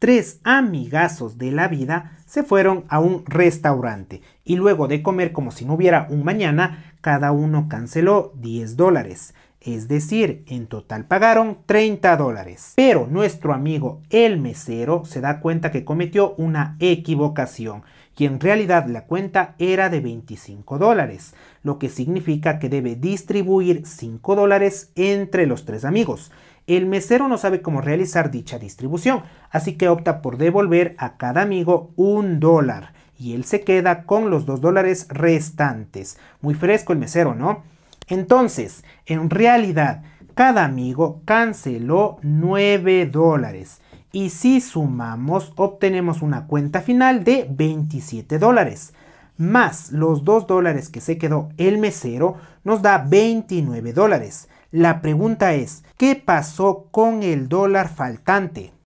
tres amigazos de la vida se fueron a un restaurante y luego de comer como si no hubiera un mañana, cada uno canceló 10 dólares. Es decir, en total pagaron 30 dólares. Pero nuestro amigo el mesero se da cuenta que cometió una equivocación y en realidad la cuenta era de 25 dólares, lo que significa que debe distribuir 5 dólares entre los tres amigos. El mesero no sabe cómo realizar dicha distribución, así que opta por devolver a cada amigo un dólar y él se queda con los dos dólares restantes. Muy fresco el mesero, ¿no? Entonces, en realidad, cada amigo canceló 9 dólares. Y si sumamos, obtenemos una cuenta final de 27 dólares. Más los dos dólares que se quedó el mesero, nos da 29 dólares. La pregunta es, ¿qué pasó con el dólar faltante?